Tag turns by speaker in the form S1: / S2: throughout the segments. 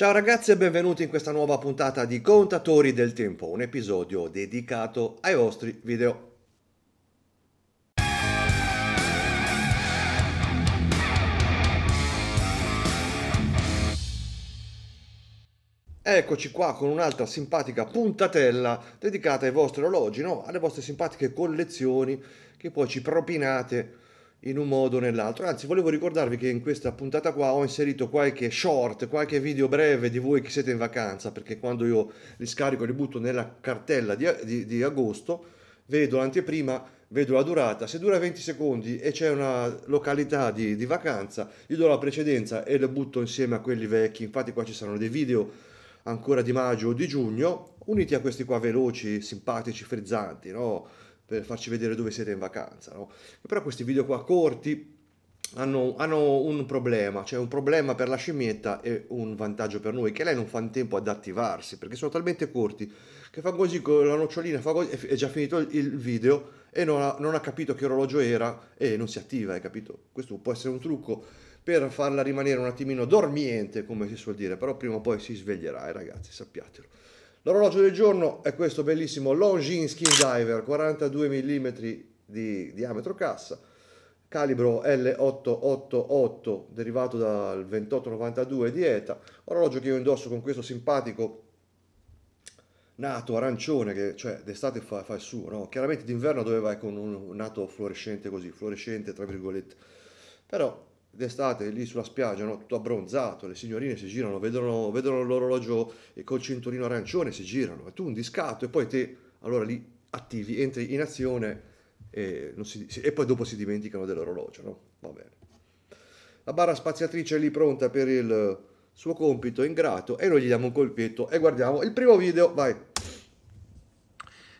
S1: Ciao ragazzi e benvenuti in questa nuova puntata di Contatori del Tempo, un episodio dedicato ai vostri video. Eccoci qua con un'altra simpatica puntatella dedicata ai vostri orologi, no? alle vostre simpatiche collezioni che poi ci propinate in un modo o nell'altro. Anzi, volevo ricordarvi che in questa puntata qua ho inserito qualche short, qualche video breve di voi che siete in vacanza, perché quando io li scarico e li butto nella cartella di, di, di agosto, vedo l'anteprima, vedo la durata. Se dura 20 secondi e c'è una località di, di vacanza, io do la precedenza e le butto insieme a quelli vecchi. Infatti qua ci saranno dei video ancora di maggio o di giugno, uniti a questi qua veloci, simpatici, frizzanti, no? per farci vedere dove siete in vacanza. No? Però questi video qua corti hanno, hanno, un problema, cioè un problema per la scimmietta e un vantaggio per noi, che lei non fa in tempo ad attivarsi, perché sono talmente corti che fa così con la nocciolina, fa così, è già finito il video e non ha, non ha capito che orologio era e non si attiva, hai capito? Questo può essere un trucco per farla rimanere un attimino dormiente, come si suol dire, però prima o poi si sveglierà, eh, ragazzi, sappiatelo. L'orologio del giorno è questo bellissimo Longines Skin Diver, 42 mm di diametro cassa, calibro L888 derivato dal 2892 di ETA, orologio che io indosso con questo simpatico nato arancione che cioè d'estate fa, fa il suo, no? chiaramente d'inverno doveva vai con ecco, un nato fluorescente così, fluorescente tra virgolette, però d'estate lì sulla spiaggia, no? tutto abbronzato, le signorine si girano, vedono, vedono l'orologio col cinturino arancione, si girano, e tu un discatto e poi te, allora lì attivi, entri in azione e, non si, e poi dopo si dimenticano dell'orologio, no? Va bene. La barra spaziatrice è lì pronta per il suo compito ingrato e noi gli diamo un colpetto e guardiamo il primo video, vai!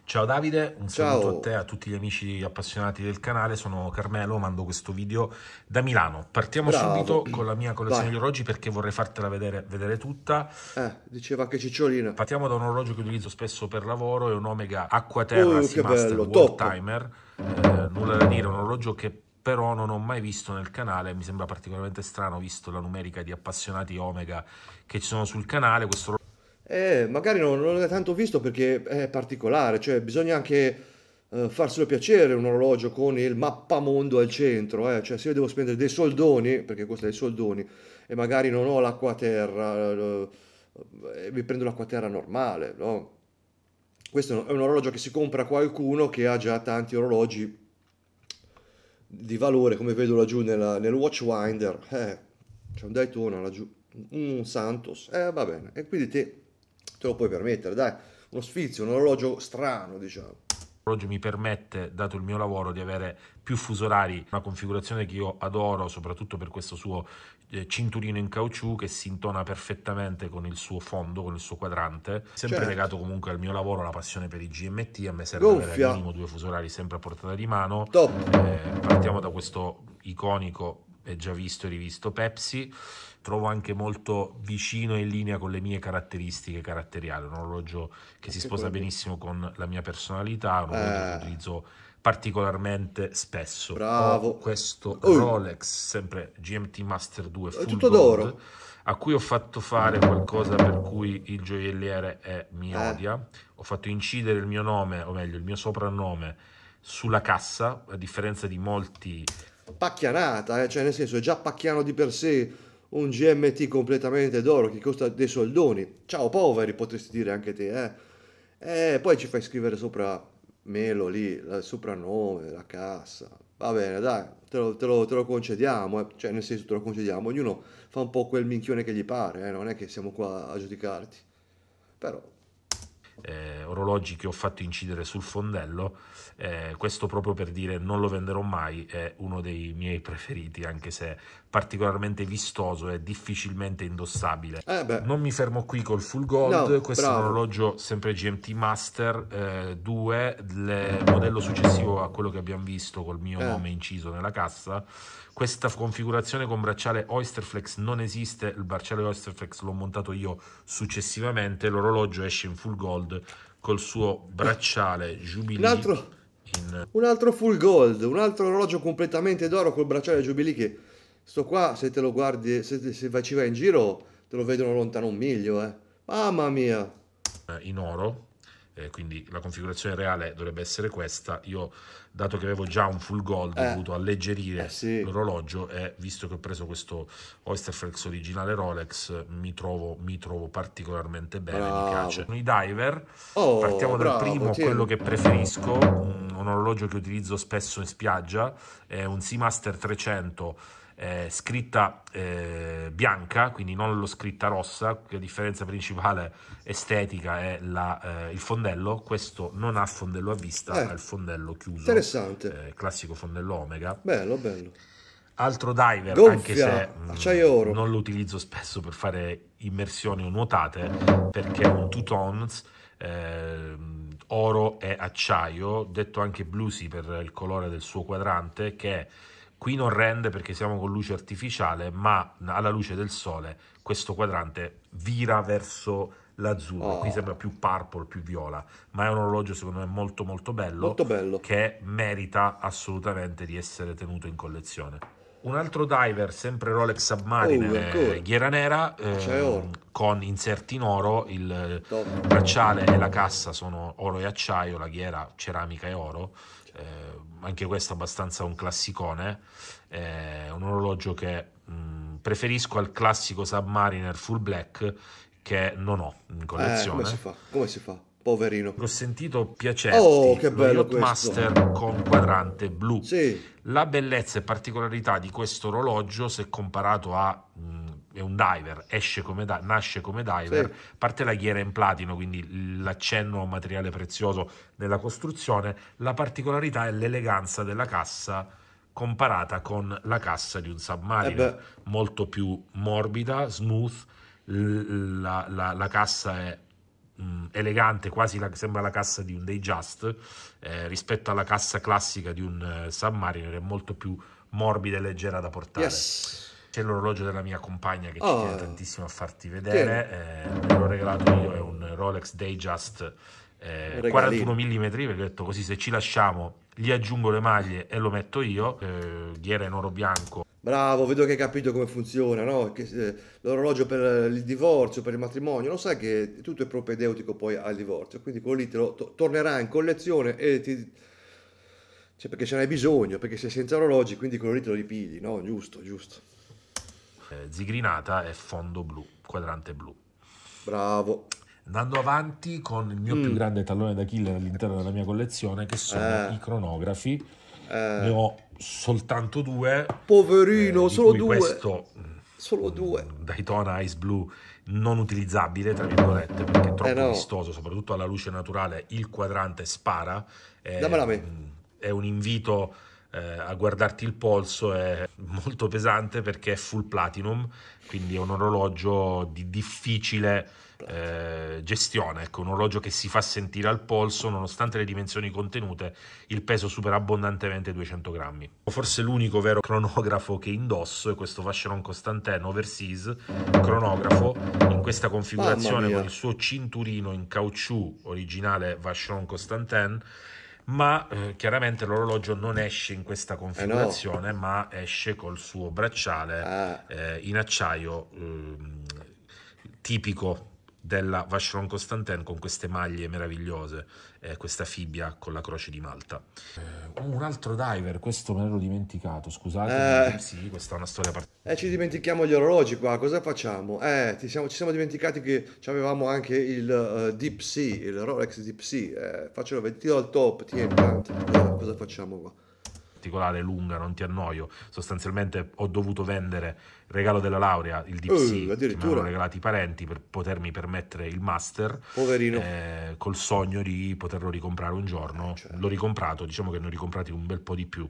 S2: Ciao Davide, un Ciao. saluto a te, e a tutti gli amici appassionati del canale, sono Carmelo, mando questo video da Milano. Partiamo Bravo. subito con la mia collezione Vai. di orologi perché vorrei fartela vedere, vedere tutta. Eh, diceva che cicciolina. Partiamo da un orologio che utilizzo spesso per lavoro, è un Omega Acquaterra oh, Seamaster World Top. Timer, eh, nulla da dire, un orologio che però non ho mai visto nel canale, mi sembra particolarmente strano visto la numerica di appassionati Omega che ci sono sul canale, questo orologio
S1: eh, magari non, non, è tanto visto perché è particolare, cioè bisogna anche eh, farselo piacere un orologio con il mappamondo al centro, eh. cioè se io devo spendere dei soldoni, perché costa dei soldoni, e magari non ho l'acqua terra, eh, eh, mi prendo l'acqua terra normale, no? Questo è un orologio che si compra a qualcuno che ha già tanti orologi di valore, come vedo laggiù nella, nel Watchwinder, eh, c'è un Daytona laggiù, un Santos, eh va bene, e quindi te te lo puoi permettere, dai, uno sfizio, un orologio strano, diciamo
S2: orologio mi permette, dato il mio lavoro, di avere più fusi orari, una configurazione che io adoro, soprattutto per questo suo eh, cinturino in caucciù che si intona perfettamente con il suo fondo, con il suo quadrante, sempre certo. legato comunque al mio lavoro, alla passione per i GMT, a me serve Gonfia. avere al minimo due fusi orari sempre a portata di mano. Eh, partiamo da questo iconico e eh, già visto e rivisto Pepsi trovo anche molto vicino e in linea con le mie caratteristiche caratteriali, un orologio che si sposa benissimo con la mia personalità, un orologio eh. che utilizzo particolarmente spesso.
S1: Bravo. Ho questo oh. Rolex,
S2: sempre GMT Master 2 full È tutto gold, d'oro. a cui ho fatto fare qualcosa per cui il gioielliere è, mi eh. odia. Ho fatto incidere il mio nome, o meglio il mio soprannome, sulla cassa, a differenza di
S1: molti... Pacchianata, eh? cioè nel senso è già pacchiano di per sé un GMT completamente d'oro che costa dei soldoni. Ciao poveri, potresti dire anche te, eh. E eh, poi ci fai scrivere sopra Melo lì, il soprannome, la cassa. Va bene, dai, te lo, te lo, te lo concediamo, eh. cioè nel senso te lo concediamo, ognuno fa un po' quel minchione che gli pare, eh. non è che siamo qua a giudicarti. Però
S2: eh, orologi che ho fatto incidere sul fondello, eh, questo proprio per dire non lo venderò mai, è uno dei miei preferiti, anche se particolarmente vistoso e difficilmente indossabile. Eh non mi fermo qui col full gold, no, questo bravo. è un orologio sempre GMT Master eh, 2, il modello successivo a quello che abbiamo visto col mio eh. nome inciso nella cassa. Questa configurazione con bracciale Oysterflex non esiste, il bracciale Oysterflex l'ho montato io successivamente, l'orologio esce in full gold col suo bracciale Jubilee. Un altro,
S1: in... un altro full gold, un altro orologio completamente d'oro col bracciale Jubilee che Sto qua, se te lo guardi, se, se vai in giro, te lo vedono lontano un miglio, eh. Mamma mia!
S2: Eh, in oro, eh, quindi la configurazione reale dovrebbe essere questa. Io, dato che avevo già un full gold, eh, ho dovuto alleggerire eh sì. l'orologio e visto che ho preso questo Oyster Flex originale Rolex, mi trovo, mi trovo particolarmente bene, bravo. mi piace. I diver, oh, partiamo bravo, dal primo, tieni. quello che preferisco, un, un orologio che utilizzo spesso in spiaggia, è un Seamaster 300 eh, scritta eh, bianca, quindi non l'ho scritta rossa, la differenza principale estetica è la, eh, il fondello, questo non ha fondello a vista, eh, ha il fondello chiuso, interessante. Eh, classico fondello Omega. Bello, bello. Altro diver, Gonfia, anche se mh, mm, non lo utilizzo spesso per fare immersioni o nuotate, perché è un two tones, eh, oro e acciaio, detto anche bluesy per il colore del suo quadrante, che Qui non rende perché siamo con luce artificiale, ma alla luce del sole questo quadrante vira verso l'azzurro. Oh. Qui sembra più purple, più viola, ma è un orologio secondo me molto molto bello, molto bello. che merita assolutamente di essere tenuto in collezione. Un altro diver, sempre Rolex Submariner, oh, eh, ghiera nera, eh, con inserti in oro, il bracciale e la cassa sono oro e acciaio, la ghiera ceramica e oro. Certo. Eh, anche questo è abbastanza un classicone, è eh, un orologio che mh, mm, preferisco al classico Submariner full black che non ho in eh, collezione. Eh, come si fa?
S1: Come si fa? Poverino. L'ho sentito
S2: piacere. Oh, che bello Master con quadrante blu. Sì. La bellezza e particolarità di questo orologio, se comparato a mh, mm, è un diver, come da- nasce come diver, sì. parte la ghiera in platino, quindi l'accenno a un materiale prezioso nella costruzione, la particolarità è l'eleganza della cassa comparata con la cassa di un submariner, eh molto più morbida, smooth, la, la, la cassa è mm, elegante, quasi la, sembra la cassa di un Dayjust, eh, rispetto alla cassa classica di un eh, Submariner, è molto più morbida e leggera da portare. Yes c'è l'orologio della mia compagna che oh. ci tiene tantissimo a farti vedere. Eh, l'ho regalato io, è un Rolex Dayjust eh, 41 mm perché ho detto così se ci lasciamo gli aggiungo le maglie e lo metto io, eh, ghiera in oro bianco.
S1: Bravo, vedo che hai capito come funziona, no? che, eh, l'orologio per il divorzio, per il matrimonio, lo sai che tutto è propedeutico poi al divorzio, quindi quello lì lo, to- tornerà in collezione e ti... Cioè perché ce n'hai bisogno, perché sei senza orologi, quindi quello lì te lo ripigli, no? Giusto, giusto
S2: eh, zigrinata e fondo blu, quadrante blu.
S1: Bravo. Andando avanti con il mio mm. più grande
S2: tallone da killer all'interno della mia collezione, che sono eh. i cronografi. Eh. Ne ho soltanto due. Poverino, eh, solo due. Questo, solo mm, due. Daytona Ice Blue non utilizzabile, tra virgolette, perché è troppo eh no. vistoso, soprattutto alla luce naturale, il quadrante spara. È, Dammela a me. Mm, è un invito eh, a guardarti il polso è molto pesante perché è full platinum, quindi è un orologio di difficile eh, gestione, ecco, un orologio che si fa sentire al polso nonostante le dimensioni contenute, il peso supera abbondantemente 200 grammi. Forse l'unico vero cronografo che indosso è questo Vacheron Constantin Overseas cronografo in questa configurazione con il suo cinturino in caucciù originale Vacheron Constantin ma eh, chiaramente l'orologio non esce in questa configurazione, eh no. ma esce col suo bracciale ah. eh, in acciaio ehm, tipico della Vacheron Constantin con queste maglie meravigliose eh, questa fibbia con la croce di Malta. Eh, un altro diver, questo me l'ero
S1: dimenticato, scusate. Eh, sì,
S2: questa è una storia particolare.
S1: Eh, ci dimentichiamo gli orologi qua, cosa facciamo? Eh, siamo, ci siamo dimenticati che avevamo anche il uh, Deep Sea, il Rolex Deep Sea. Eh, faccelo, tiro al top, tieni tanto. cosa facciamo qua?
S2: particolare lunga, non ti annoio. Sostanzialmente ho dovuto vendere il regalo della laurea, il DC, uh, che mi hanno regalato i parenti per potermi permettere il master. Poverino. Eh, col sogno di poterlo ricomprare un giorno. Cioè. L'ho ricomprato, diciamo che ne ho ricomprati un bel po' di più.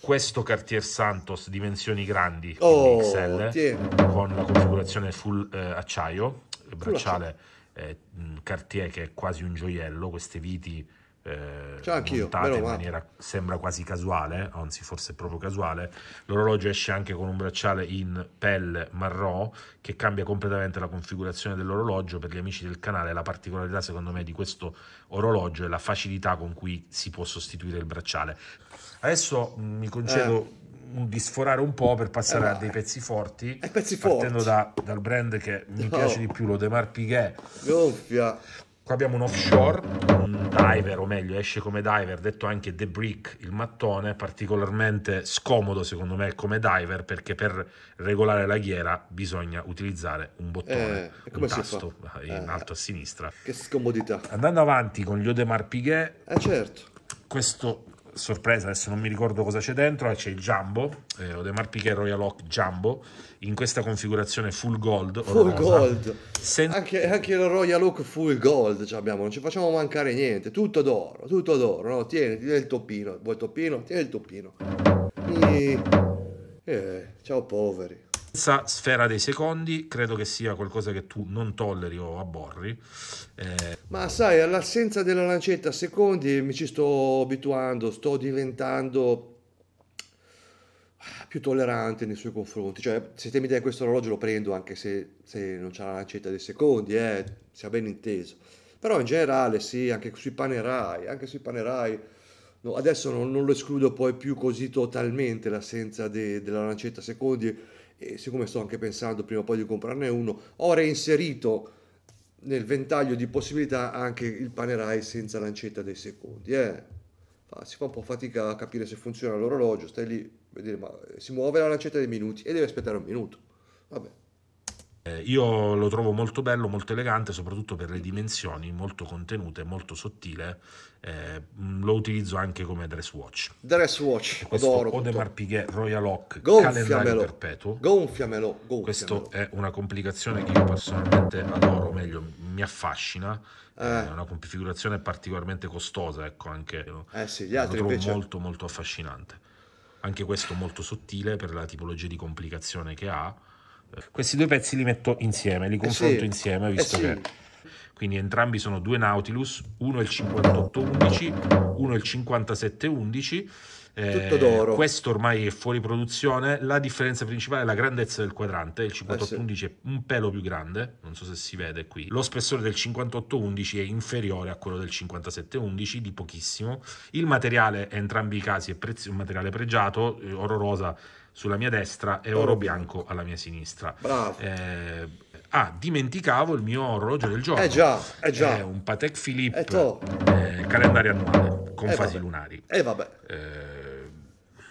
S2: Questo Cartier Santos, dimensioni grandi, oh, XL, tieni. con la configurazione full eh, acciaio, bracciale eh, Cartier che è quasi un gioiello, queste viti eh, Ciao, anch'io, montate in maniera sembra quasi casuale, eh, anzi forse proprio casuale. L'orologio esce anche con un bracciale in pelle marrò che cambia completamente la configurazione dell'orologio. Per gli amici del canale la particolarità secondo me di questo orologio è la facilità con cui si può sostituire il bracciale. Adesso mm, mi concedo... Eh di sforare un po' per passare eh, a dei pezzi forti, pezzi partendo forti. Da, dal brand che mi no. piace di più, lo Demar Piguet. Gonfia. Qua abbiamo un offshore, un diver, o meglio, esce come diver, detto anche The Brick, il mattone, particolarmente scomodo secondo me come diver, perché per regolare la ghiera bisogna utilizzare un bottone, eh, un tasto in eh, alto a sinistra. Che scomodità. Andando avanti con gli Odemar Piguet. Eh certo. Questo sorpresa, adesso non mi ricordo cosa c'è dentro, c'è il Jumbo, eh, Odemar Piquet Royal Oak Jumbo, in questa configurazione full
S1: gold. Full rosa. gold, Sen- anche, anche, il Royal Oak full gold abbiamo, non ci facciamo mancare niente, tutto d'oro, tutto d'oro, no? tieni, tieni il toppino, vuoi il toppino? Tieni il toppino. E... Eh, ciao poveri.
S2: Senza sfera dei secondi, credo che sia qualcosa che tu non tolleri o abborri. Eh,
S1: Ma sai, all'assenza della lancetta a secondi mi ci sto abituando, sto diventando ah, più tollerante nei suoi confronti. Cioè, se te mi dai questo orologio lo prendo anche se, se non c'è la lancetta dei secondi, eh, sia ben inteso. Però in generale sì, anche sui panerai, anche sui panerai... No, adesso non, non, lo escludo poi più così totalmente l'assenza de, della lancetta secondi e siccome sto anche pensando prima o poi di comprarne uno, ho reinserito nel ventaglio di possibilità anche il panerai senza lancetta dei secondi. Eh. Si fa un po' fatica a capire se funziona l'orologio, stai lì, vedere, ma si muove la lancetta dei minuti e devi aspettare un minuto. Vabbè,
S2: eh, io lo trovo molto bello, molto elegante, soprattutto per le dimensioni, molto contenute, molto sottile. Eh, mm, lo utilizzo anche come dress watch.
S1: Dress watch, adoro. Odemar Piguet Royal
S2: Oak gonfiamelo, calendario
S1: perpetuo. Gonfiamelo, gonfiamelo. Questa è una
S2: complicazione che io personalmente adoro, o meglio, mi affascina. Eh. eh. È una configurazione particolarmente costosa, ecco, anche. Eh sì, gli altri lo trovo invece... molto molto affascinante. Anche questo molto sottile per la tipologia di complicazione che ha questi due pezzi li metto insieme, li eh confronto eh sì. insieme, eh visto eh sì. che... Quindi entrambi sono due Nautilus, uno è il 5811, uno è il 5711. Eh, Tutto d'oro. questo ormai è fuori produzione. La differenza principale è la grandezza del quadrante. Il 5811 eh sì. è un pelo più grande, non so se si vede qui. Lo spessore del 5811 è inferiore a quello del 5711 di pochissimo. Il materiale, entrambi i casi, è prezio, un materiale pregiato, oro rosa sulla mia destra e oro bianco alla mia sinistra. Bravo. Eh, ah, dimenticavo il mio orologio del giorno. Eh già, eh già. È un Patek Philippe eh, eh calendario annuale con eh fasi vabbè. lunari. Eh vabbè. Eh,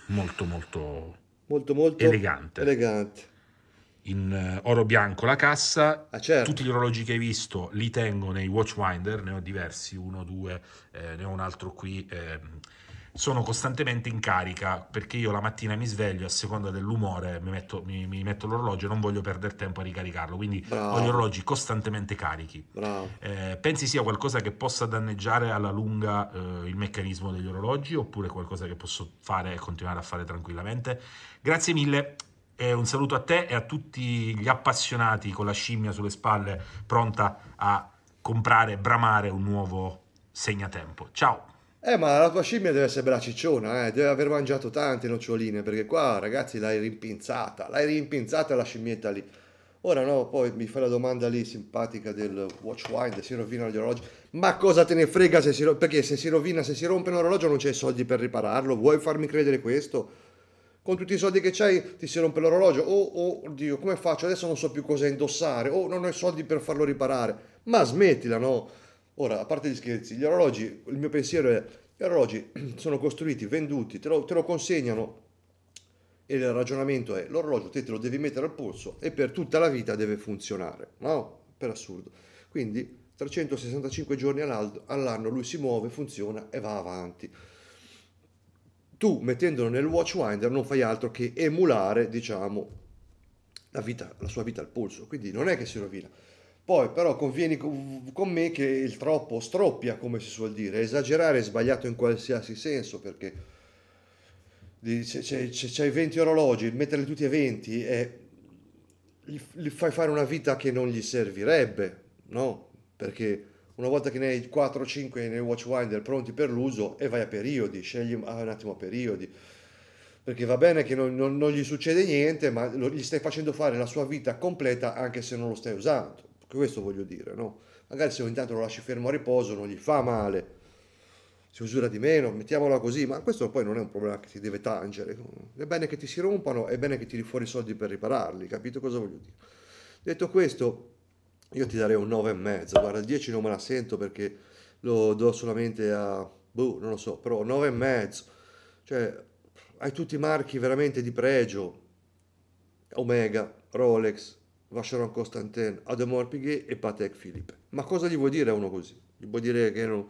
S2: molto, molto,
S1: molto, molto elegante. elegante.
S2: In eh, oro bianco la cassa, ah, certo. tutti gli orologi che hai visto li tengo nei Watchwinder, ne ho diversi, uno, due, ne ho un altro qui ehm, sono costantemente in carica perché io la mattina mi sveglio a seconda dell'umore, mi metto, mi, mi metto l'orologio e non voglio perdere tempo a ricaricarlo, quindi Bravo. ho gli orologi costantemente carichi. Eh, pensi sia qualcosa che possa danneggiare alla lunga eh, il meccanismo degli orologi oppure qualcosa che posso fare e continuare a fare tranquillamente? Grazie mille e un saluto a te e a tutti gli appassionati con la scimmia sulle spalle pronta a comprare, bramare un nuovo segnatempo. Ciao!
S1: Eh, ma la tua scimmia deve essere bella cicciona, eh? deve aver mangiato tante noccioline, perché qua, ragazzi, l'hai rimpinzata, l'hai rimpinzata la scimmietta lì. Ora no, poi mi fai la domanda lì simpatica del watch wind, si rovina gli orologi. Ma cosa te ne frega se si rovina? Perché se si rovina, se si rompe un orologio non c'è i soldi per ripararlo, vuoi farmi credere questo? Con tutti i soldi che c'hai ti si rompe l'orologio, oh, oh Dio, come faccio? Adesso non so più cosa indossare, oh non ho i soldi per farlo riparare. Ma smettila, no? Ora, a parte gli scherzi, gli orologi, il mio pensiero è, gli orologi sono costruiti, venduti, te lo, te lo consegnano e il ragionamento è, l'orologio te, te lo devi mettere al polso e per tutta la vita deve funzionare, no? Per assurdo. Quindi 365 giorni all'anno lui si muove, funziona e va avanti. Tu mettendolo nel watchwinder, non fai altro che emulare, diciamo, la, vita, la sua vita al polso, quindi non è che si rovina. Poi però convieni con me che il troppo stroppia, come si suol dire, esagerare è sbagliato in qualsiasi senso perché c'hai 20 orologi, metterli tutti a 20 e gli fai fare una vita che non gli servirebbe, no? Perché una volta che ne hai 4 o 5 nei watchwinder pronti per l'uso e vai a periodi, scegli un attimo a periodi perché va bene che non, non, non, gli succede niente, ma gli stai facendo fare la sua vita completa anche se non lo stai usando. Questo voglio dire, no? Magari se ogni tanto lo lasci fermo a riposo non gli fa male, si usura di meno, mettiamola così, ma questo poi non è un problema che ti deve tangere. È bene che ti si rompano, è bene che tiri fuori i soldi per ripararli, capito cosa voglio dire? Detto questo, io ti darei un 9,5, guarda, il 10 non me la sento perché lo do solamente a, boh, non lo so, però 9,5, cioè hai tutti i marchi veramente di pregio, Omega, Rolex, Vacheron Constantin, Ademar Piguet e Patek Philippe. Ma cosa gli vuol dire a uno così? Gli vuol dire che, non...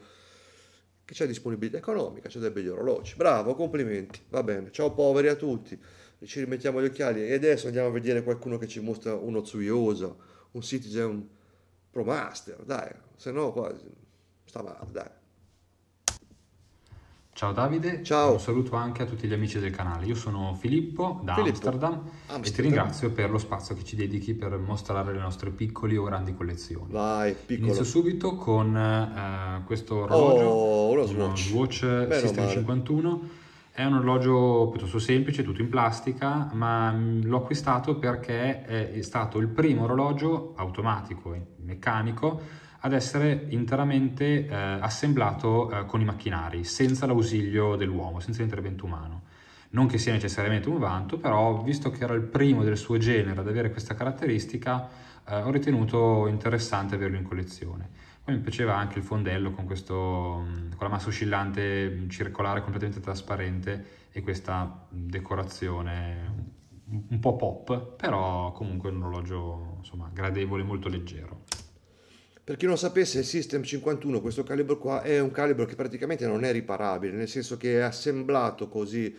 S1: che c'è disponibilità economica, c'è dei begli orologi. Bravo, complimenti, va bene. Ciao poveri a tutti, ci rimettiamo gli occhiali e adesso andiamo a vedere qualcuno che ci mostra uno Tsuyosa, un Citizen Pro Master, dai, se no quasi sta male, dai.
S3: Ciao Davide, Ciao. un saluto anche a tutti gli amici del canale. Io sono Filippo da Filippo. Amsterdam, Amsterdam, e ti ringrazio per lo spazio che ci dedichi per mostrare le nostre piccole o grandi collezioni.
S1: Vai, piccolo. Inizio
S3: subito con eh, questo oh, orologio, oh, uno Swatch, Swatch System male. 51. È un orologio piuttosto semplice, tutto in plastica, ma mm, l'ho acquistato perché è stato il primo orologio automatico, e meccanico, ad essere interamente eh, assemblato eh, con i macchinari, senza l'ausilio dell'uomo, senza l'intervento umano. Non che sia necessariamente un vanto, però visto che era il primo del suo genere ad avere questa caratteristica, eh, ho ritenuto interessante averlo in collezione. Poi mi piaceva anche il fondello con, questo, mm, con la massa oscillante mm, circolare completamente trasparente e questa decorazione un po' pop, però comunque un orologio insomma, gradevole, molto leggero.
S1: Per chi non sapesse, il System 51, questo calibro qua, è un calibro che praticamente non è riparabile, nel senso che è assemblato così,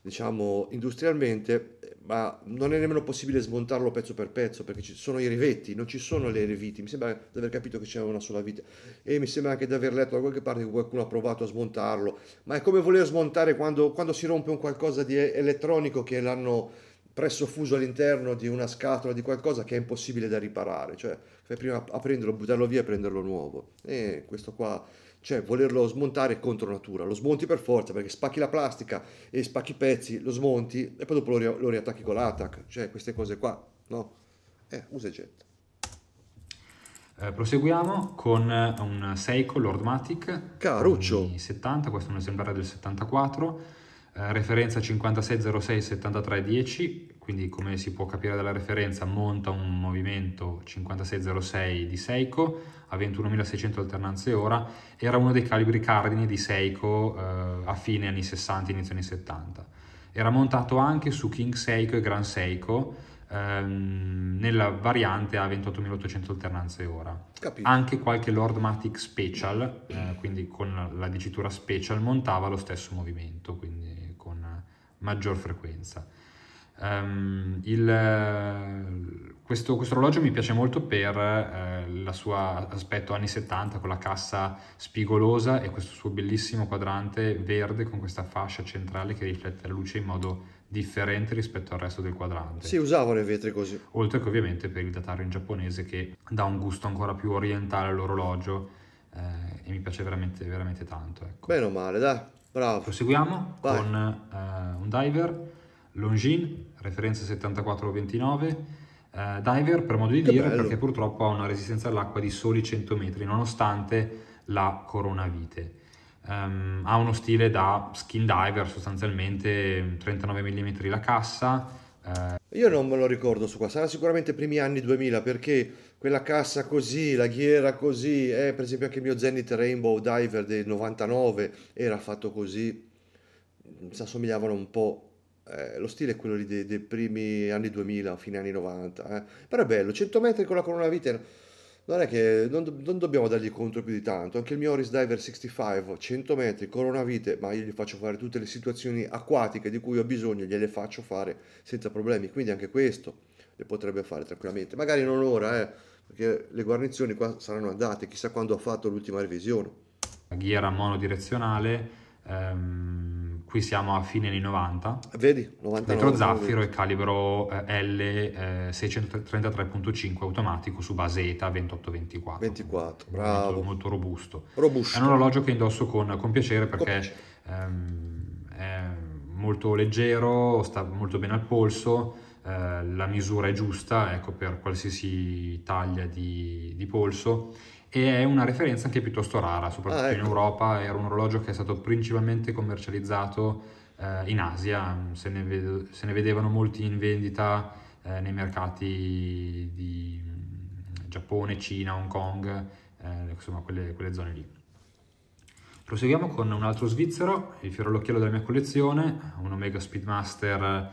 S1: diciamo, industrialmente, ma non è nemmeno possibile smontarlo pezzo per pezzo, perché ci sono i rivetti, non ci sono le riviti. Mi sembra di aver capito che c'è una sola vita. E mi sembra anche di aver letto da qualche parte che qualcuno ha provato a smontarlo. Ma è come voler smontare quando, quando si rompe un qualcosa di elettronico che l'hanno presso fuso all'interno di una scatola di qualcosa che è impossibile da riparare, cioè fai prima a prenderlo, buttarlo via e prenderlo nuovo. E questo qua, cioè volerlo smontare è contro natura, lo smonti per forza perché spacchi la plastica e spacchi i pezzi, lo smonti e poi dopo lo, ri- lo riattacchi con l'attack, cioè queste cose qua, no? Eh, usa e getta.
S3: Eh, proseguiamo con eh, un Seiko Lordmatic Caruccio 70, questo è un esemplare del 74 eh, referenza 5606-7310, quindi come si può capire dalla referenza monta un movimento 5606 di Seiko a 21.600 alternanze ora, era uno dei calibri cardini di Seiko eh, a fine anni 60, inizio anni 70. Era montato anche su King Seiko e Grand Seiko ehm, nella variante a 28.800 alternanze ora. Capito. Anche qualche Lord Matic Special, eh, quindi con la dicitura Special, montava lo stesso movimento, quindi maggior frequenza. Um, il, questo, questo, orologio mi piace molto per eh, suo aspetto anni 70 con la cassa spigolosa e questo suo bellissimo quadrante verde con questa fascia centrale che riflette la luce in modo differente rispetto al resto del quadrante.
S1: Si usavano i vetri così. Oltre che ovviamente
S3: per il datario in giapponese che dà un gusto ancora più orientale all'orologio eh, e mi piace veramente, veramente tanto. Ecco.
S1: Bene o male, dai. Bravo. Proseguiamo Vai. con uh, un diver,
S3: Longines, referenza 7429. Uh, eh, diver per modo di che dire bello. perché purtroppo ha una resistenza all'acqua di soli 100 metri nonostante la coronavite. Um, ha uno stile da skin diver sostanzialmente 39 mm la cassa
S1: eh, io non me lo ricordo su qua, sarà sicuramente i primi anni 2000 perché quella cassa così, la ghiera così, eh, per esempio anche il mio Zenith Rainbow Diver del 99 era fatto così, mm, si assomigliavano un po'. Eh, lo stile è quello lì dei, dei primi anni 2000, fine anni 90, eh. però è bello, 100 metri con la corona vite non è che non, non, dobbiamo dargli contro più di tanto. Anche il mio Oris Diver 65, 100 metri, coronavite, ma io gli faccio fare tutte le situazioni acquatiche di cui ho bisogno, gliele faccio fare senza problemi. Quindi anche questo le potrebbe fare tranquillamente. Magari non ora, eh, perché le guarnizioni qua saranno andate, chissà quando ha fatto l'ultima revisione.
S3: La ghiera monodirezionale Um, qui siamo a fine anni 90.
S1: Vedi, 99. Metro zaffiro 90. e
S3: calibro eh, L633.5 eh, automatico su base ETA 2824.
S1: 24, bravo. Molto, molto robusto. robusto. È un orologio
S3: che indosso con, con piacere perché con... Um, è molto leggero, sta molto bene al polso, eh, la misura è giusta ecco, per qualsiasi taglia di, di polso e è una referenza anche piuttosto rara, soprattutto ah, ecco. in Europa, era un orologio che è stato principalmente commercializzato eh, in Asia, se ne, ve- se ne, vedevano molti in vendita eh, nei mercati di mm, Giappone, Cina, Hong Kong, eh, insomma quelle, quelle zone lì. Proseguiamo con un altro svizzero, il fiore all'occhiello della mia collezione, un Omega Speedmaster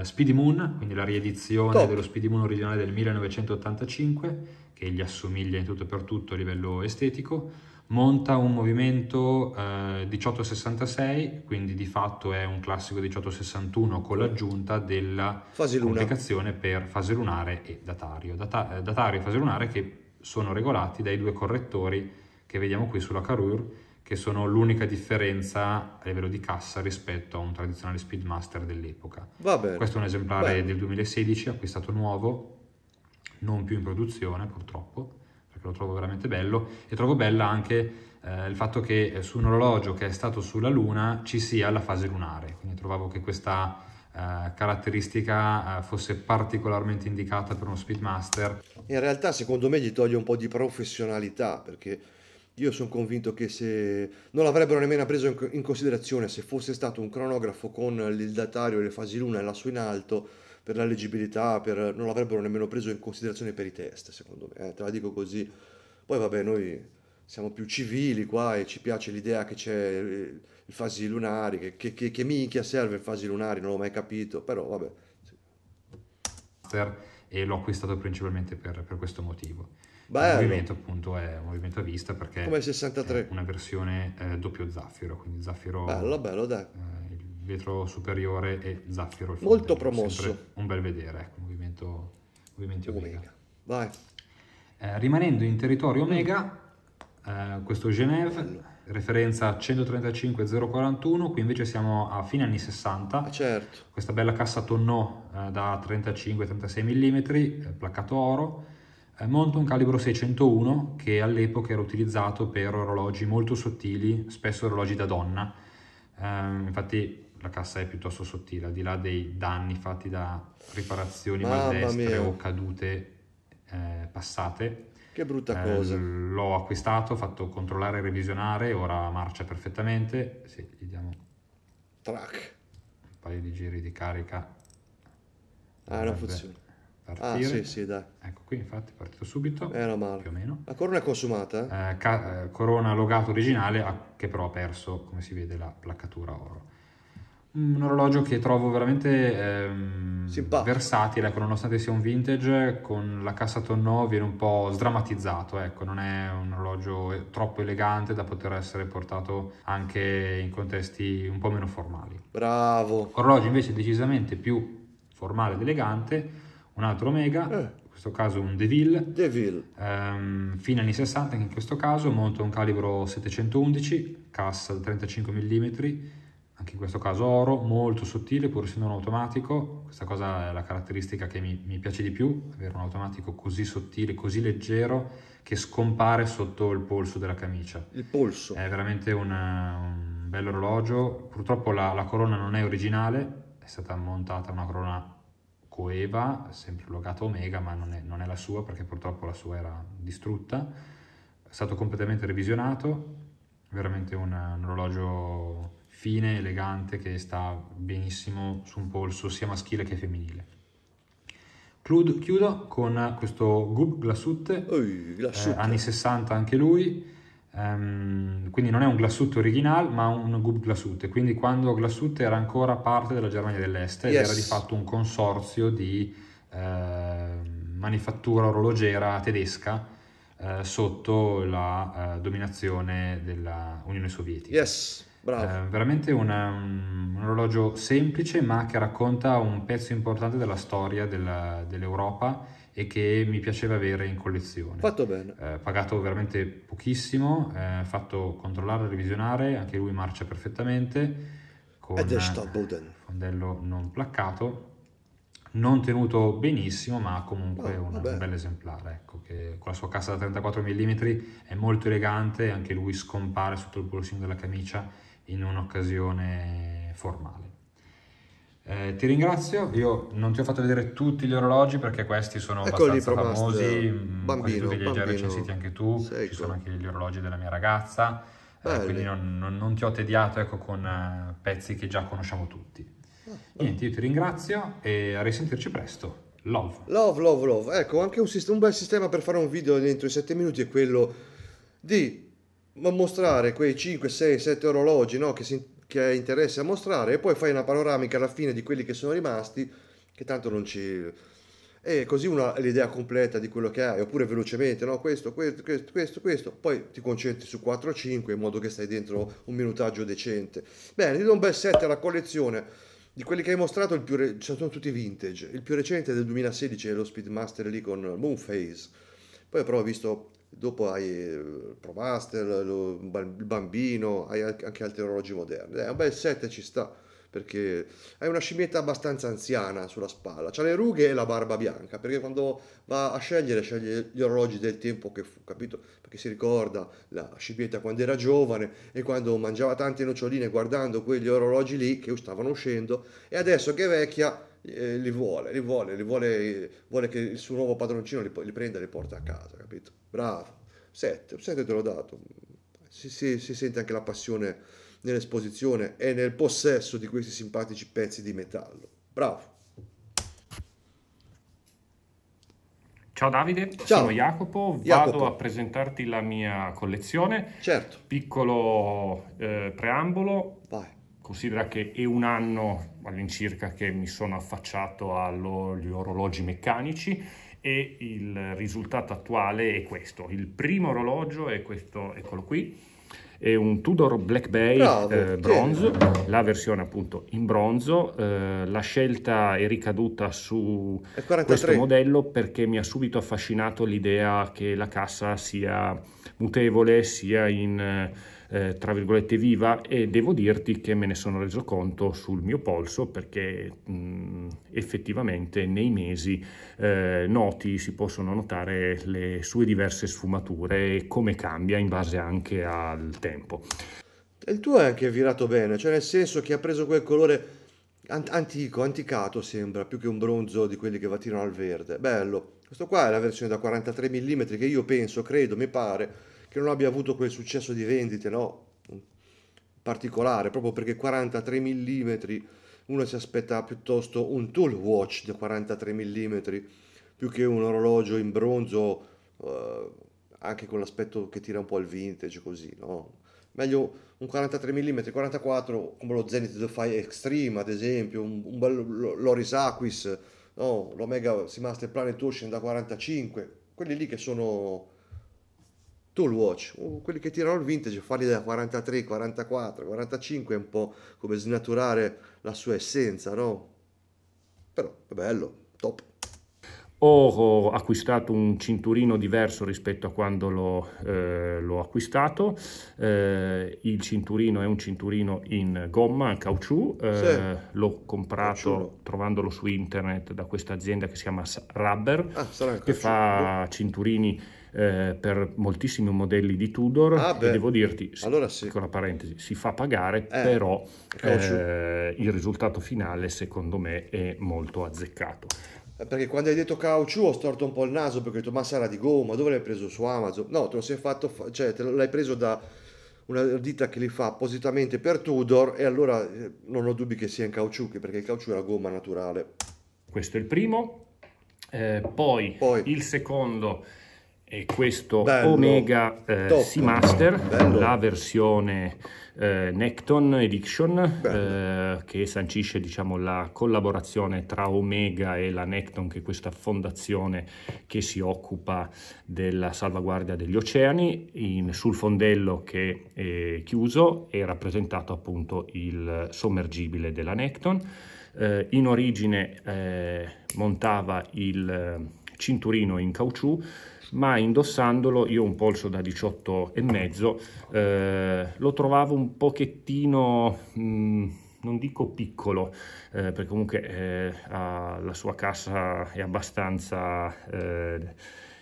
S3: eh, Speedy Moon, quindi la riedizione Top. dello Speedy Moon originale del 1985, che gli assomiglia in tutto e per tutto a livello estetico, monta un movimento eh, 1866, quindi di fatto è un classico 1861 con l'aggiunta della fase complicazione per fase lunare e datario. Data, eh, datario e fase lunare che sono regolati dai due correttori che vediamo qui sulla Carur, che sono l'unica differenza a livello di cassa rispetto a un tradizionale Speedmaster dell'epoca. Questo è un esemplare Beh. del 2016, acquistato nuovo, non più in produzione purtroppo, perché lo trovo veramente bello, e trovo bella anche eh, il fatto che eh, su un orologio che è stato sulla Luna ci sia la fase lunare, quindi trovavo che questa eh, caratteristica eh, fosse particolarmente indicata per uno Speedmaster.
S1: In realtà secondo me gli toglie un po' di professionalità, perché io sono convinto che se non l'avrebbero nemmeno preso in considerazione se fosse stato un cronografo con il datario e le fasi luna e lassù in alto per la leggibilità, per... non l'avrebbero nemmeno preso in considerazione per i test, secondo me, eh, te la dico così. Poi vabbè, noi siamo più civili qua e ci piace l'idea che c'è eh, il fasi lunari, che, che, che, che minchia serve il fasi lunari, non l'ho mai capito, però vabbè.
S3: Sì. E l'ho acquistato principalmente per, per questo motivo.
S1: Bello. Il movimento
S3: appunto è un movimento a vista perché Come
S1: 63. è una
S3: versione eh, doppio zaffiro, quindi zaffiro... Bello, bello, dai. Eh, vetro superiore e zaffiro. Molto promosso. Un bel vedere, ecco, movimento, movimenti omega. omega. Eh, rimanendo in territorio omega, eh, questo Genève, referenza 135-041, qui invece siamo a fine anni 60. Ah, certo. Questa bella cassa tonneau eh, da 35-36 mm, eh, placcato oro. Eh, Monta un calibro 601 che all'epoca era utilizzato per orologi molto sottili, spesso orologi da donna. Eh, infatti la cassa è piuttosto sottile, al di là dei danni fatti da riparazioni Mamma maldestre mia. o cadute eh, passate. Che brutta eh, cosa. L'ho acquistato, fatto controllare e revisionare, ora marcia perfettamente. Sì, gli diamo Track. un paio di
S1: giri di carica.
S3: Ah, non funziona. Ah, partire. Ah, sì, sì,
S1: dai. Ecco qui, infatti, è partito subito. Era male. Più o meno. La corona è consumata? Eh?
S3: Ca- eh, corona logato originale, ah, che però ha perso, come si vede, la placcatura oro. Mm. un orologio che trovo veramente ehm, versatile, ecco, nonostante sia un vintage, con la cassa tonneau viene un po' sdrammatizzato, ecco, non è un orologio eh, troppo elegante da poter essere portato anche in contesti un po' meno formali. Bravo! Orologio invece decisamente più formale ed elegante, un altro Omega, eh. in questo caso un Deville, Deville. Ehm, fine anni 60 anche in questo caso, monta un calibro 711, cassa 35 mm, anche in questo caso oro, molto sottile pur essendo un automatico, questa cosa è la caratteristica che mi, mi, piace di più, avere un automatico così sottile, così leggero, che scompare sotto il polso della camicia.
S1: Il polso.
S3: È veramente una, un bello orologio, purtroppo la, la, corona non è originale, è stata montata una corona coeva, sempre logata Omega, ma non è, non è la sua perché purtroppo la sua era distrutta, è stato completamente revisionato, veramente un, un orologio fine, elegante, che sta benissimo su un polso sia maschile che femminile. Clud, chiudo con questo Gub Glassut, Eh, anni 60 anche lui, ehm, quindi non è un Glassut originale ma un Gub Glassut, quindi quando Glassut era ancora parte della Germania dell'Est yes. era di fatto un consorzio di eh, manifattura orologera tedesca eh, sotto la eh, dominazione dell'Unione Sovietica. Yes. Bravo. Eh, veramente una, mm, un orologio semplice ma che racconta un pezzo importante della storia della, dell'Europa e che mi piaceva avere in collezione. Fatto bene. Eh, pagato veramente pochissimo, eh, fatto controllare, revisionare, anche lui marcia perfettamente, con il eh, fondello non placcato, non tenuto benissimo ma comunque oh, ah, un, un bel esemplare, ecco, che con la sua cassa da 34 mm è molto elegante, anche lui scompare sotto il polsino della camicia in un'occasione formale. Eh, ti ringrazio, io non ti ho fatto vedere tutti gli orologi perché questi sono Eccoli abbastanza famosi, mm, bambino, tutti li hai già recensiti anche tu, Secco. ci sono anche gli orologi della mia ragazza, eh, quindi non, non, non, ti ho tediato ecco, con eh, pezzi che già conosciamo tutti. Ah, ah, Niente, io ti ringrazio e a risentirci presto. Love.
S1: Love, love, love. Ecco, anche un, un bel sistema per fare un video dentro i 7 minuti è quello di ma mostrare quei 5, 6, 7 orologi no, che, si, che hai interesse a mostrare e poi fai una panoramica alla fine di quelli che sono rimasti, che tanto non ci... E così una, l'idea completa di quello che hai, oppure velocemente, no? questo, questo, questo, questo, questo, poi ti concentri su 4-5 o in modo che stai dentro un minutaggio decente. Bene, ti do un bel set alla collezione. Di quelli che hai mostrato, re... sono tutti vintage. Il più recente è del 2016 è lo Speedmaster lì con Moonface. Poi però ho visto dopo hai eh, il Pro Master, il bambino, hai anche altri orologi moderni. È eh, un bel 7 ci sta, perché hai una scimmietta abbastanza anziana sulla spalla, ha le rughe e la barba bianca, perché quando va a scegliere sceglie gli orologi del tempo che fu, capito? Perché si ricorda la scimmietta quando era giovane e quando mangiava tante noccioline guardando quegli orologi lì che stavano uscendo e adesso che è vecchia eh, li vuole, li vuole, li vuole, vuole che il suo nuovo padroncino li, li prenda e li porta a casa, capito? Bravo, 7, 7 te l'ho dato. Si, si, si sente anche la passione nell'esposizione e nel possesso di questi simpatici pezzi di metallo.
S4: Bravo. Ciao Davide, Ciao. sono Jacopo, vado a presentarti la mia collezione. Certo. Piccolo eh, preambolo. Vai. Considera che è un anno all'incirca che mi sono affacciato agli orologi meccanici e il risultato attuale è questo. Il primo orologio è questo, eccolo qui, è un Tudor Black Bay Bravo, eh, bronzo, la versione appunto in bronzo. Eh, la scelta è ricaduta su questo modello perché mi ha subito affascinato l'idea che la cassa sia mutevole, sia in eh, eh, tra virgolette viva e devo dirti che me ne sono reso conto sul mio polso perché mh, effettivamente nei mesi eh, noti si possono notare le sue diverse sfumature e come cambia in base anche al tempo.
S1: Il tuo è anche virato bene, cioè nel senso che ha preso quel colore antico, anticato sembra, più che un bronzo di quelli che va tirano al verde. Bello. Questo qua è la versione da 43 mm che io penso, credo, mi pare che non abbia avuto quel successo di vendite, no? Particolare, proprio perché 43 mm, uno si aspetta piuttosto un tool watch da 43 mm, più che un orologio in bronzo, eh, anche con l'aspetto che tira un po' il vintage, così, no? Meglio un 43 mm, 44 come lo Zenith Defy Extreme, ad esempio, un, un bel Loris Aquis, no? l'Omega Seamaster Planet Ocean da 45, quelli lì che sono tool watch, quelli che tirano il vintage, farli da 43, 44, 45 è un po' come snaturare la sua essenza, no? Però è bello, top.
S4: Ho acquistato un cinturino diverso rispetto a quando l'ho, eh, l'ho acquistato. Eh, il cinturino è un cinturino in gomma, caucciù. Eh, sì. L'ho comprato Cauciulo. trovandolo su internet da questa azienda che si chiama Rubber,
S1: ah, che fa
S4: cinturini eh, per moltissimi modelli di Tudor ah, e devo dirti, allora sì. piccola parentesi, si fa pagare, eh, però eh, il risultato finale secondo me è molto azzeccato.
S1: Eh, perché quando hai detto caucciù ho storto un po' il naso perché ho detto ma sarà di gomma, dove l'hai preso su Amazon? No, te lo sei fatto, fa- cioè te l'hai preso da una ditta che li fa appositamente per Tudor e allora eh, non ho dubbi che sia in caucciù perché il caucciù è la gomma naturale.
S4: Questo è il primo. Eh, poi, poi, il secondo e questo bello, Omega eh, Seamaster, la versione eh, Necton Edition eh, che sancisce diciamo, la collaborazione tra Omega e la Necton che è questa fondazione che si occupa della salvaguardia degli oceani in, sul fondello che è chiuso è rappresentato appunto il sommergibile della Necton eh, in origine eh, montava il eh, cinturino in caucciù ma indossandolo io un polso da 18,5 eh, lo trovavo un pochettino... Mh, mm, non dico piccolo, eh, perché comunque eh, ha, la sua cassa è abbastanza eh,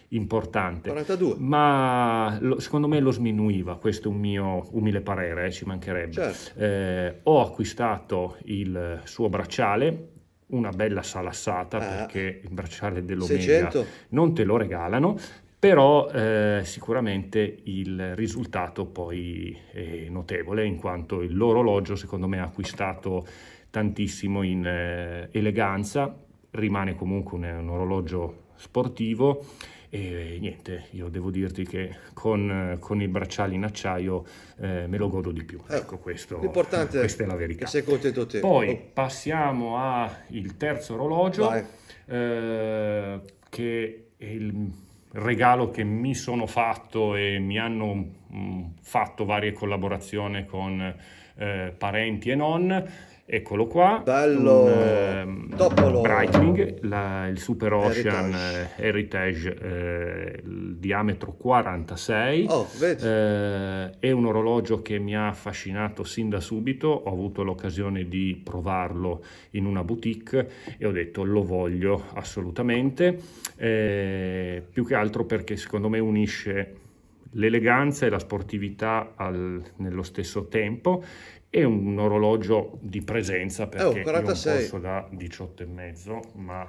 S4: importante. 42. Ma lo, secondo me lo sminuiva, questo è un mio umile parere, eh, ci mancherebbe. Certo. Eh, ho acquistato il suo bracciale, una bella salassata ah. perché il bracciale dell'Omega 600. non te lo regalano, però eh, sicuramente il risultato poi è notevole in quanto il loro orologio secondo me ha acquistato tantissimo in eh, eleganza, rimane comunque un, un orologio sportivo e niente, io devo dirti che con, con i bracciali in acciaio eh, me lo
S1: godo di più. Eh, ecco, questo, l'importante questa è la verità. Che sei contento te. Poi oh.
S4: passiamo al terzo orologio eh, che è il regalo che mi sono fatto e mi hanno mh, mm, fatto varie collaborazioni con eh, parenti e non Eccolo qua. Bello. Un, ehm, Topolo. Brightling, la, il Super Ocean eh, Heritage, eh, il diametro 46. Oh, eh, è un orologio che mi ha affascinato sin da subito. Ho avuto l'occasione di provarlo in una boutique e ho detto lo voglio assolutamente. Eh, più che altro perché secondo me unisce l'eleganza e la sportività al, nello stesso tempo e un orologio di presenza perché oh, 46. io posso da 18
S1: e mezzo, ma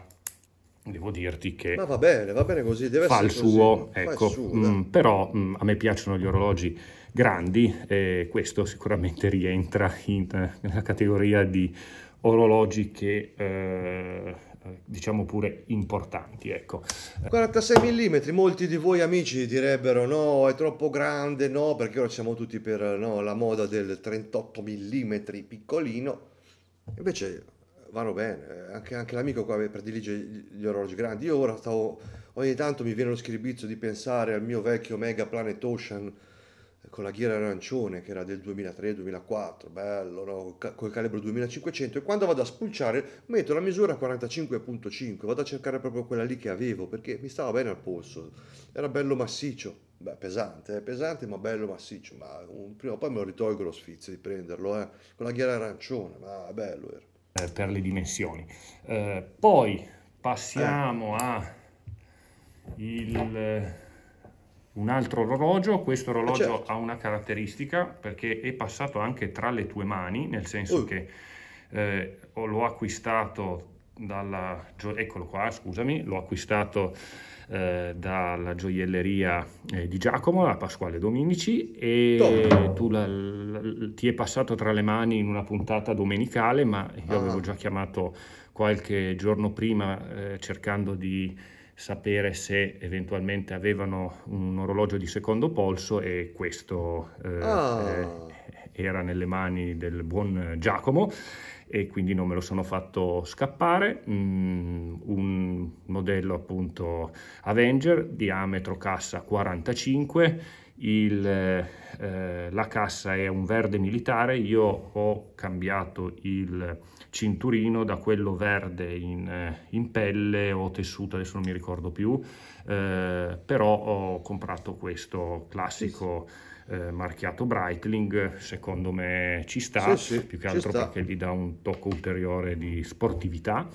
S4: devo dirti che ma va bene, va
S1: bene così, deve fa il suo, così, ecco, il suo, mm,
S4: però mh, mm, a me piacciono gli orologi grandi e questo sicuramente rientra in, nella categoria di orologi che eh, eh, diciamo pure importanti. Ecco.
S1: 46 mm, molti di voi amici direbbero no, è troppo grande, no, perché ora siamo tutti per no, la moda del 38 mm piccolino, invece eh, vanno bene, eh, anche, anche l'amico qua predilige gli orologi grandi, io ora stavo, ogni tanto mi viene lo scribizzo di pensare al mio vecchio Mega Planet Ocean con la ghiera arancione che era del 2003-2004, bello, no? il calibro 2500 e quando vado a spulciare metto la misura 45.5, vado a cercare proprio quella lì che avevo perché mi stava bene al polso, era bello massiccio, beh pesante, eh? pesante ma bello massiccio, ma un, prima o poi me lo ritolgo lo sfizio di prenderlo, eh? con la ghiera arancione, ma bello era.
S4: Eh, per le dimensioni. Eh, poi passiamo eh. a il un altro orologio, questo eh, orologio certo. ha una caratteristica perché è passato anche tra le tue mani, nel senso uh. che eh, l'ho acquistato dalla, eccolo qua, scusami, l'ho acquistato eh, dalla gioielleria eh, di Giacomo, la Pasquale Dominici, e Tom. tu la, la, ti è passato tra le mani in una puntata domenicale, ma io ah. avevo già chiamato qualche giorno prima eh, cercando di sapere se eventualmente avevano un orologio di secondo polso e questo eh, oh. era nelle mani del buon Giacomo e quindi non me lo sono fatto scappare. Mm, un modello appunto Avenger, diametro cassa 45 il, eh, la cassa è un verde militare, io ho cambiato il cinturino da quello verde in, eh, in pelle o tessuto, adesso non mi ricordo più, eh, però ho comprato questo classico eh, marchiato Breitling, secondo me ci sta, sì, sì, più che altro sta. perché gli dà un tocco ulteriore di sportività.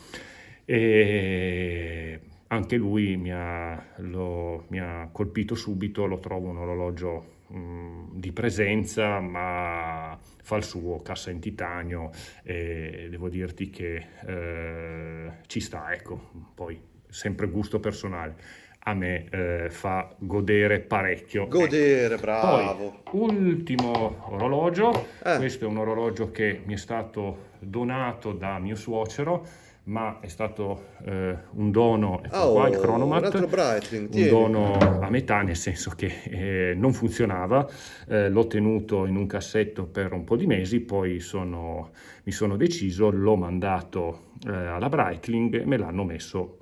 S4: E anche lui mi ha, lo, mi ha colpito subito, lo trovo un orologio di presenza ma fa il suo cassa in titanio e devo dirti che eh, ci sta ecco poi sempre gusto personale a me eh, fa godere parecchio godere ecco. bravo poi, ultimo orologio eh. questo è un orologio che mi è stato donato da mio suocero ma è stato eh, un dono, ecco oh, qua il oh, Chronomat, un, un dono a metà, nel senso che eh, non funzionava, eh, l'ho tenuto in un cassetto per un po' di mesi, poi sono, mi sono deciso, l'ho mandato eh, alla Breitling e me l'hanno messo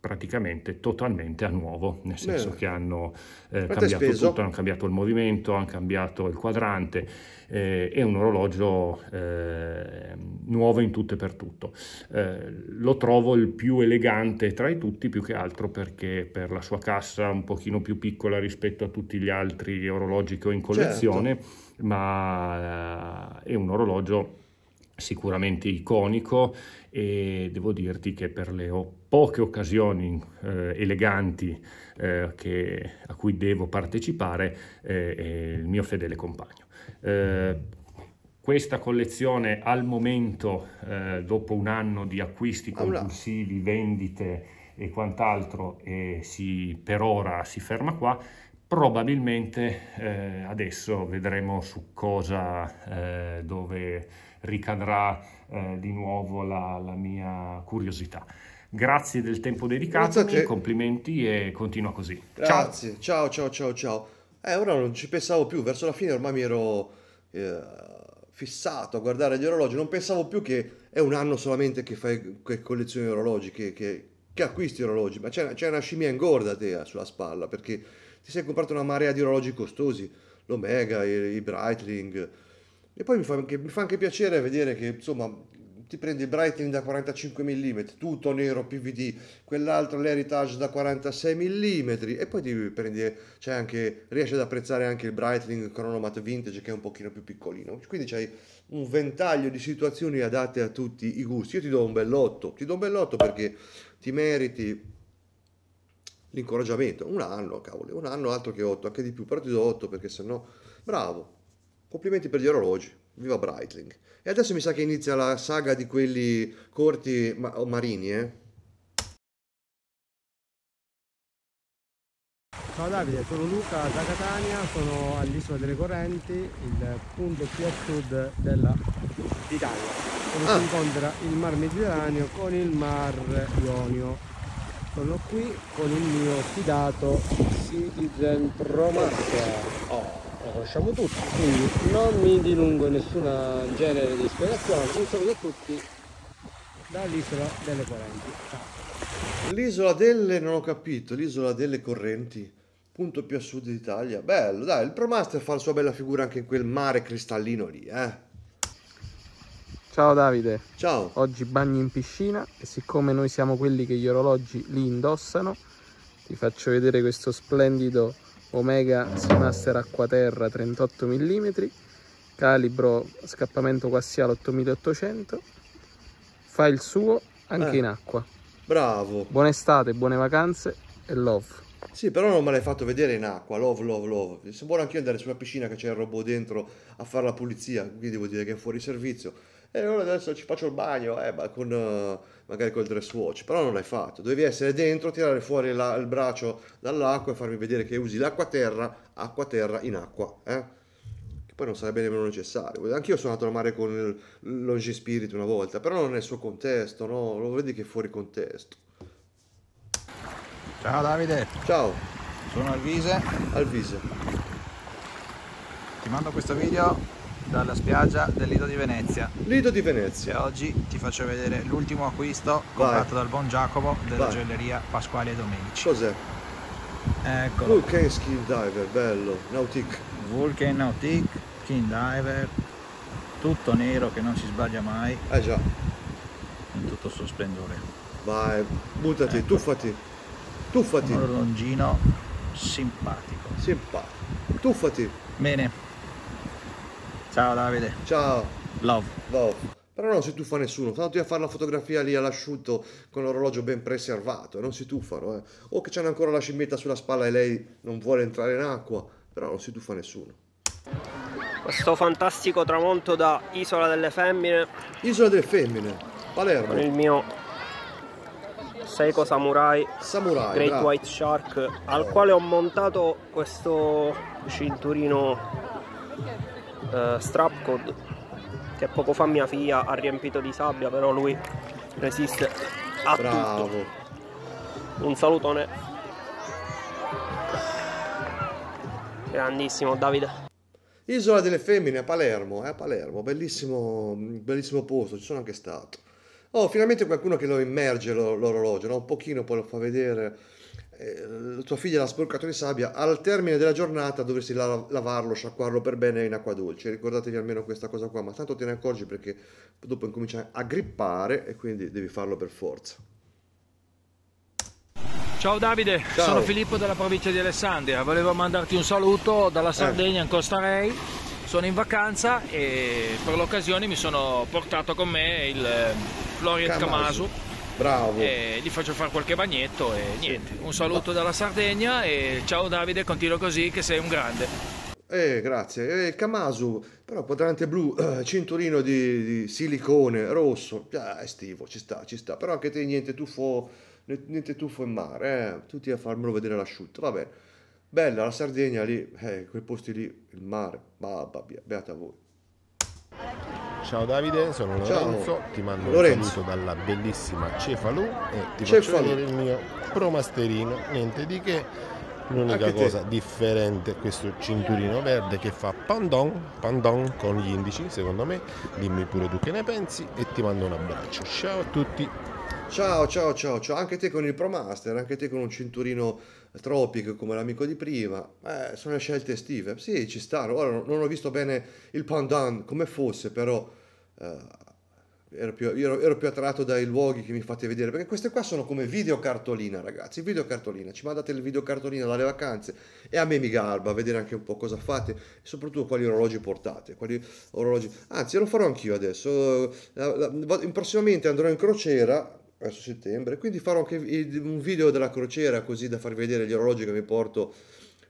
S4: praticamente totalmente a nuovo, nel senso Bene. che hanno eh, cambiato tutto, hanno cambiato il movimento, hanno cambiato il quadrante, eh, è un orologio eh, nuovo in tutto e per tutto. Eh, lo trovo il più elegante tra i tutti, più che altro perché per la sua cassa un pochino più piccola rispetto a tutti gli altri orologi che ho in collezione, certo. ma eh, è un orologio sicuramente iconico e devo dirti che per le poche occasioni eh, eleganti eh, che, a cui devo partecipare eh, è il mio fedele compagno. Eh, questa collezione al momento, eh, dopo un anno di acquisti compulsivi, vendite e quant'altro, e si, per ora si ferma qua, probabilmente eh, adesso vedremo su cosa, dove ricadrà di nuovo la, la mia curiosità. Grazie del tempo dedicato, complimenti e continua così.
S1: Grazie, ciao ciao ciao ciao. Eh, ora non ci pensavo più, verso la fine ormai mi ero eh, fissato a guardare gli orologi, non pensavo più che è un anno solamente che fai che collezioni di orologi, che, che, che, acquisti orologi, ma c'è, una, c'è una scimmia ingorda a te eh, sulla spalla perché ti sei comprato una marea di orologi costosi, l'Omega, i, i Breitling. E poi mi fa, anche, mi fa anche piacere vedere che insomma ti prendi il Brightling da 45 mm, tutto nero PVD, quell'altro l'Heritage da 46 mm e poi ti prendi, cioè anche, riesci ad apprezzare anche il Brightling Chronomat Vintage che è un pochino più piccolino, quindi c'hai un ventaglio di situazioni adatte a tutti i gusti, io ti do un bell'otto, ti do un bell'otto perché ti meriti l'incoraggiamento, un anno, cavolo, un anno altro che 8, anche di più, però ti do 8 perché sennò, bravo, complimenti per gli orologi. Viva Breitling. E adesso mi sa che inizia la saga di quelli corti ma- marini, eh? Ciao Davide, sono Luca da Catania, sono all'isola delle Correnti, il punto più a sud dell'Italia, dove ah. si incontra il mar Mediterraneo con il mar Ionio. Sono qui con il mio fidato
S4: Citizen Pro Master. Oh la conosciamo tutti, quindi non
S1: mi dilungo in nessun genere di spiegazione, un saluto a tutti dall'isola delle correnti. Ciao. L'isola delle, non ho capito, l'isola delle correnti, punto più a sud d'Italia, bello, dai, il Promaster fa la sua bella figura anche in quel mare cristallino lì, eh. Ciao Davide. Ciao. Oggi bagno in
S3: piscina e siccome noi siamo quelli che gli orologi li indossano, ti faccio vedere questo splendido Omega Seamaster Acquaterra 38 mm, calibro scappamento quassiale 8800, fa il suo anche eh, in acqua.
S1: Bravo. Buona estate, buone vacanze e love. Sì, però non me l'hai fatto vedere in acqua, love, love, love. Se buono io andare sulla piscina che c'è il robot dentro a fare la pulizia, quindi devo dire che è fuori servizio. E ora adesso ci faccio il bagno, eh, ma con... Uh magari col dress watch, però non l'hai fatto, dovevi essere dentro, tirare fuori la, il braccio dall'acqua e farmi vedere che usi l'acqua terra, acqua terra in acqua, eh? che poi non sarebbe nemmeno necessario. Anch'io sono andato a mare con il Longi Spirit una volta, però non è il suo contesto, no? lo vedi che è fuori contesto. Ciao Davide. Ciao. Sono Alvise. Alvise. Ti mando questo video dalla spiaggia del Lido di Venezia. Lido di Venezia. E oggi ti faccio vedere l'ultimo acquisto comprato Vai. dal buon Giacomo della Vai. gioielleria Pasquali e Domenici. Cos'è? Eccolo. Vulcan Skin Diver, bello, Nautic. Vulcan Nautic, Skin Diver, tutto nero che non si sbaglia mai. Eh già. In tutto il suo splendore. Vai, buttati, ecco. tuffati. Tuffati. Un orologino simpatico. Simpatico. Tuffati. Bene. Ciao Davide. Ciao. Love. Love. Però non si tuffa nessuno, tanto io a fare la fotografia lì all'asciutto con l'orologio ben preservato, eh, non si tuffano, eh. O che c'è ancora la scimmietta sulla spalla e lei non vuole entrare in acqua, però non si tuffa nessuno.
S3: Questo fantastico tramonto da Isola delle Femmine.
S1: Isola delle Femmine, Palermo. Con il mio Seiko Samurai, Samurai Great bravo. White Shark,
S3: al oh.
S4: quale ho montato questo cinturino eh, Strapcod che poco fa mia figlia ha riempito di sabbia però lui
S1: resiste a Bravo. tutto un salutone grandissimo Davide Isola delle Femmine a Palermo, eh, a Palermo, bellissimo, bellissimo posto, ci sono anche stato. Oh, finalmente qualcuno che lo immerge l'orologio, no? un pochino poi lo fa vedere eh, tua figlia l'ha sporcato di sabbia, al termine della giornata dovresti la- lavarlo, sciacquarlo per bene in acqua dolce. Ricordatevi almeno questa cosa qua, ma tanto te ne accorgi perché dopo incomincia a grippare e quindi devi farlo per forza.
S4: Ciao Davide, Ciao. sono Filippo della provincia di Alessandria, volevo mandarti un saluto dalla eh. Sardegna eh. in Costa Rei, sono in vacanza e per l'occasione mi sono portato con me il eh, Florian Camasu. Camasu
S1: Bravo. E
S4: eh, gli faccio fare qualche bagnetto e niente. Un saluto dalla Sardegna e ciao Davide, continua così che sei un grande.
S1: Eh, grazie. Eh, Kamasu, però quadrante blu, eh, cinturino di, di, silicone rosso. Ah, estivo, ci sta, ci sta. Però anche te niente tuffo, niente tuffo in mare, eh. Tutti a farmelo vedere l'asciutto. Vabbè, bella la Sardegna lì, eh, quei posti lì, il mare. Babba mia, beata voi.
S2: Ciao Davide, sono Lorenzo, Ciao. ti mando Lorenzo. un saluto dalla bellissima Cefalù e ti Cefalù. faccio vedere il mio promasterino, niente di che,
S1: l'unica Anche cosa te.
S2: differente è questo cinturino verde che fa pandon, pandon con gli indici secondo me, dimmi pure tu che ne pensi e ti mando un abbraccio, ciao a tutti!
S1: Ciao, ciao, ciao, ciao, anche te con il Promaster, anche te con un cinturino Tropic come l'amico di prima, eh, sono scelte estive, sì ci stanno, ora non ho visto bene il pandan come fosse però uh, ero, più, ero, ero, più, attratto dai luoghi che mi fate vedere, perché queste qua sono come videocartolina, ragazzi, videocartolina, ci mandate il videocartolina dalle vacanze e a me mi garba vedere anche un po' cosa fate e soprattutto quali orologi portate, quali orologi... Anzi, lo farò anch'io adesso, la, la, la, prossimamente andrò in crociera verso settembre, quindi farò anche un video della crociera così da farvi vedere gli orologi che mi porto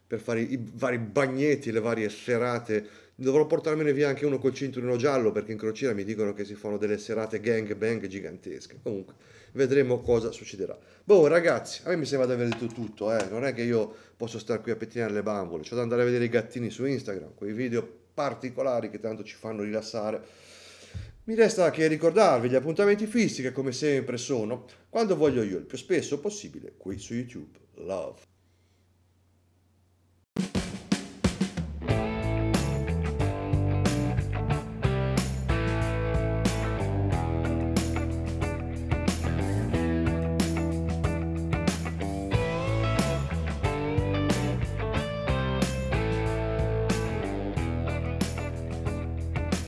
S1: per fare i vari bagnetti, le varie serate dovrò portarmene via anche uno col cinturino giallo perché in crociera mi dicono che si fanno delle serate gang bang gigantesche. Comunque, vedremo cosa succederà. Boh, ragazzi, a me mi sembra di aver detto tutto, eh. Non è che io posso stare qui a pettinare le bambole, c'ho da andare a vedere i gattini su Instagram, quei video particolari che tanto ci fanno rilassare. Mi resta che ricordarvi gli appuntamenti fissi che come sempre sono quando voglio io, il più spesso possibile, qui su YouTube. Love.